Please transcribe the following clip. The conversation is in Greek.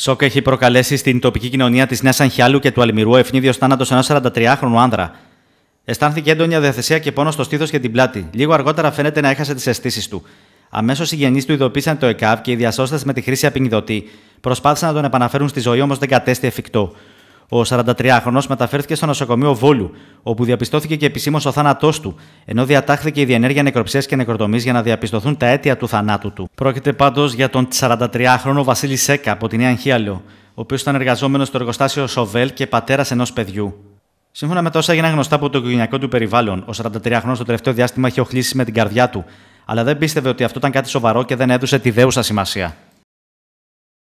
Σοκ έχει προκαλέσει στην τοπική κοινωνία της Νέας Αγχιάλου και του Αλμυρού ευνίδιο θάνατος ενός 43χρονου άνδρα. Αισθάνθηκε έντονη αδιαθεσία και πόνο στο στήθος και την πλάτη. Λίγο αργότερα φαίνεται να έχασε τις αισθήσεις του. Αμέσως οι γενείς του ειδοποίησαν το ΕΚΑΒ και οι διασώστε με τη χρήση απεινιδωτή. Προσπάθησαν να τον επαναφέρουν στη ζωή, όμως δεν κατέστη εφικτό. Ο 43χρονο μεταφέρθηκε στο νοσοκομείο Βόλου, όπου διαπιστώθηκε και επισήμως ο θάνατός του, ενώ διατάχθηκε η διενέργεια νεκροψίας και νεκροτομής για να διαπιστωθούν τα αίτια του θανάτου του. Πρόκειται πάντως για τον 43χρονο Βασίλη Σέκα από την Νέα Χίαλιο, ο οποίος ήταν εργαζόμενος στο εργοστάσιο Σοβέλ και πατέρας ενός παιδιού. Σύμφωνα με τόσα όσα έγιναν γνωστά από το οικογενειακό του περιβάλλον, ο 43χρονο το τελευταίο διάστημα είχε οχλήσει με την καρδιά του, αλλά δεν πίστευε ότι αυτό ήταν κάτι σοβαρό και δεν έδωσε τη δέουσα σημασία.